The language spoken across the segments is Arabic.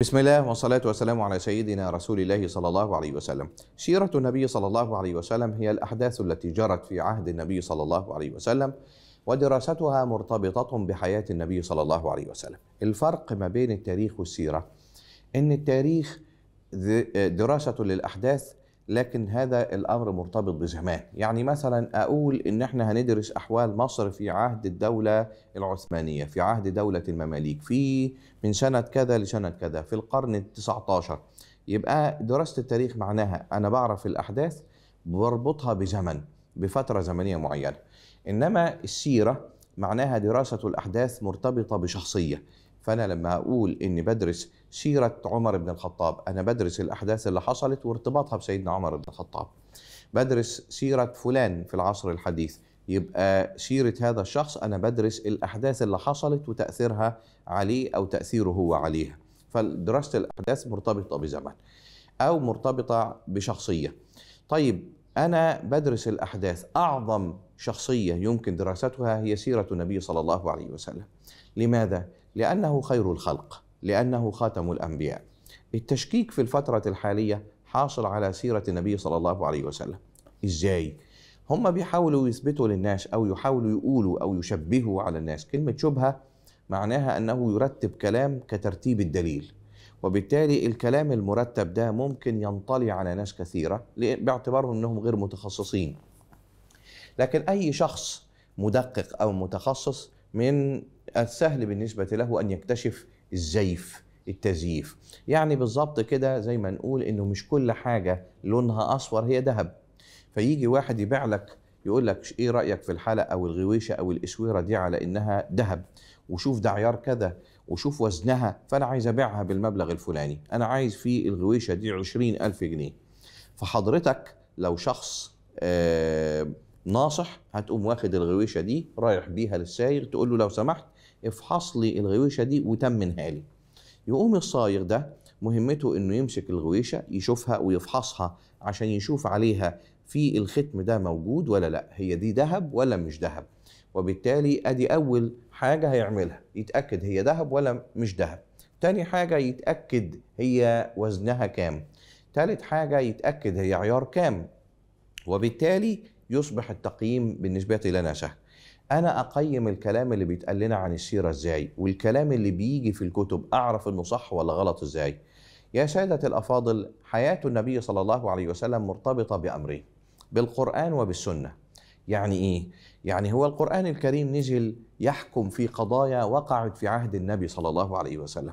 بسم الله والصلاة والسلام على سيدنا رسول الله صلى الله عليه وسلم. سيرة النبي صلى الله عليه وسلم هي الأحداث التي جرت في عهد النبي صلى الله عليه وسلم ودراستها مرتبطة بحياة النبي صلى الله عليه وسلم. الفرق ما بين التاريخ والسيرة إن التاريخ دراسة للأحداث لكن هذا الامر مرتبط بزمان يعني مثلا اقول ان احنا هندرس احوال مصر في عهد الدوله العثمانيه في عهد دوله المماليك في من سنه كذا لسنه كذا في القرن ال19 يبقى دراسه التاريخ معناها انا بعرف الاحداث بربطها بزمن بفتره زمنيه معينه انما السيره معناها دراسه الاحداث مرتبطه بشخصيه فأنا لما أقول إني بدرس سيرة عمر بن الخطاب أنا بدرس الأحداث اللي حصلت وارتباطها بسيدنا عمر بن الخطاب بدرس سيرة فلان في العصر الحديث يبقى سيرة هذا الشخص أنا بدرس الأحداث اللي حصلت وتأثيرها عليه أو تأثيره هو عليها فدراسة الأحداث مرتبطة بزمن أو مرتبطة بشخصية طيب أنا بدرس الأحداث أعظم شخصية يمكن دراستها هي سيرة النبي صلى الله عليه وسلم لماذا؟ لأنه خير الخلق لأنه خاتم الأنبياء التشكيك في الفترة الحالية حاصل على سيرة النبي صلى الله عليه وسلم إزاي؟ هم بيحاولوا يثبتوا للناس أو يحاولوا يقولوا أو يشبهوا على الناس كلمة شبهة معناها أنه يرتب كلام كترتيب الدليل وبالتالي الكلام المرتب ده ممكن ينطلي على ناس كثيرة باعتبارهم أنهم غير متخصصين لكن أي شخص مدقق أو متخصص من السهل بالنسبة له أن يكتشف الزيف التزييف يعني بالظبط كده زي ما نقول انه مش كل حاجه لونها اصفر هي ذهب فيجي واحد يبيع لك يقول لك ايه رايك في الحلقه او الغويشه او الاسويره دي على انها ذهب وشوف ده عيار كذا وشوف وزنها فانا عايز ابيعها بالمبلغ الفلاني انا عايز في الغويشه دي عشرين ألف جنيه فحضرتك لو شخص آه ناصح هتقوم واخد الغويشه دي رايح بيها للسايغ تقول له لو سمحت افحص لي الغويشه دي وتمنها لي يقوم الصايغ ده مهمته انه يمسك الغويشه يشوفها ويفحصها عشان يشوف عليها في الختم ده موجود ولا لا هي دي ذهب ولا مش ذهب وبالتالي ادي اول حاجه هيعملها يتاكد هي ذهب ولا مش ذهب تاني حاجه يتاكد هي وزنها كام تالت حاجه يتاكد هي عيار كام وبالتالي يصبح التقييم بالنسبة لنا سهل أنا أقيم الكلام اللي بيتقال لنا عن السيرة إزاي والكلام اللي بيجي في الكتب أعرف إنه صح ولا غلط إزاي يا سادة الأفاضل حياة النبي صلى الله عليه وسلم مرتبطة بأمرين بالقرآن وبالسنة يعني إيه؟ يعني هو القرآن الكريم نزل يحكم في قضايا وقعت في عهد النبي صلى الله عليه وسلم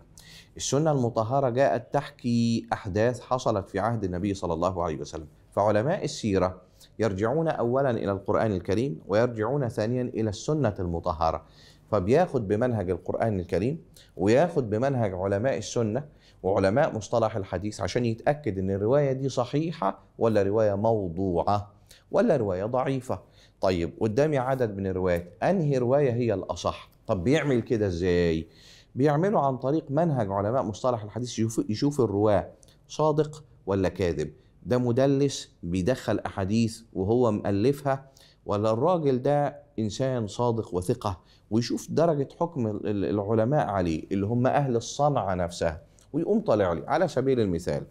السنة المطهرة جاءت تحكي أحداث حصلت في عهد النبي صلى الله عليه وسلم فعلماء السيرة يرجعون أولا إلى القرآن الكريم ويرجعون ثانيا إلى السنة المطهرة فبياخد بمنهج القرآن الكريم وياخد بمنهج علماء السنة وعلماء مصطلح الحديث عشان يتأكد إن الرواية دي صحيحة ولا رواية موضوعة ولا رواية ضعيفة طيب قدامي عدد من الروايات أنهي رواية هي الأصح طب بيعمل كده إزاي بيعمله عن طريق منهج علماء مصطلح الحديث يشوف الرواة صادق ولا كاذب ده مدلس بيدخل احاديث وهو مألفها ولا الراجل ده انسان صادق وثقه ويشوف درجه حكم العلماء عليه اللي هم اهل الصنعه نفسها ويقوم طالع لي على سبيل المثال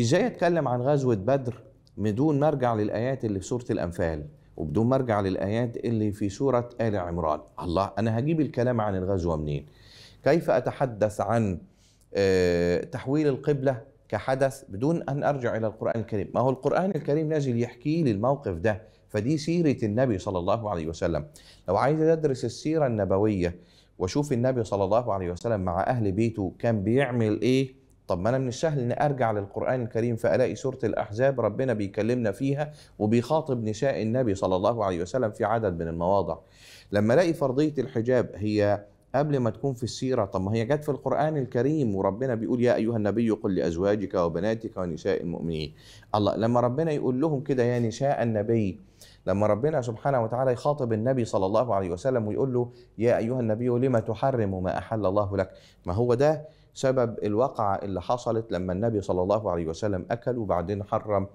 ازاي اتكلم عن غزوه بدر بدون ما ارجع للايات اللي في سوره الانفال وبدون ما ارجع للايات اللي في سوره ال عمران الله انا هجيب الكلام عن الغزوه منين كيف اتحدث عن آه، تحويل القبله كحدث بدون ان ارجع الى القران الكريم، ما هو القران الكريم نازل يحكي لي الموقف ده، فدي سيره النبي صلى الله عليه وسلم. لو عايز ادرس السيره النبويه واشوف النبي صلى الله عليه وسلم مع اهل بيته كان بيعمل ايه؟ طب ما انا من السهل ان ارجع للقران الكريم فالاقي سوره الاحزاب ربنا بيكلمنا فيها وبيخاطب نساء النبي صلى الله عليه وسلم في عدد من المواضع لما الاقي فرضيه الحجاب هي قبل ما تكون في السيرة طب ما هي جت في القرآن الكريم وربنا بيقول يا أيها النبي قل لأزواجك وبناتك ونساء المؤمنين الله لما ربنا يقول لهم كده يا نساء النبي لما ربنا سبحانه وتعالى يخاطب النبي صلى الله عليه وسلم ويقول له يا أيها النبي لما تحرم ما أحل الله لك ما هو ده سبب الواقعة اللي حصلت لما النبي صلى الله عليه وسلم أكل وبعدين حرم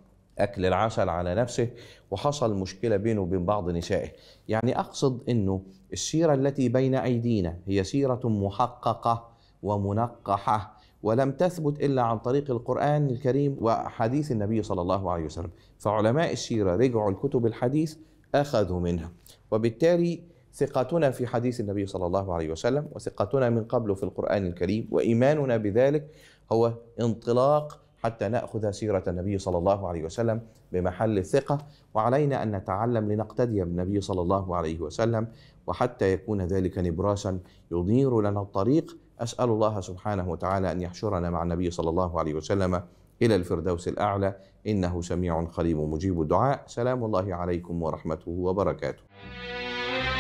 أكل العسل على نفسه وحصل مشكلة بينه وبين بعض نسائه يعني أقصد أنه السيرة التي بين أيدينا هي سيرة محققة ومنقحة ولم تثبت إلا عن طريق القرآن الكريم وحديث النبي صلى الله عليه وسلم فعلماء السيرة رجعوا الكتب الحديث أخذوا منها وبالتالي ثقتنا في حديث النبي صلى الله عليه وسلم وثقتنا من قبله في القرآن الكريم وإيماننا بذلك هو انطلاق حتى ناخذ سيره النبي صلى الله عليه وسلم بمحل الثقه وعلينا ان نتعلم لنقتدي بالنبي صلى الله عليه وسلم وحتى يكون ذلك نبراسا ينير لنا الطريق اسال الله سبحانه وتعالى ان يحشرنا مع النبي صلى الله عليه وسلم الى الفردوس الاعلى انه سميع قريب مجيب الدعاء سلام الله عليكم ورحمته وبركاته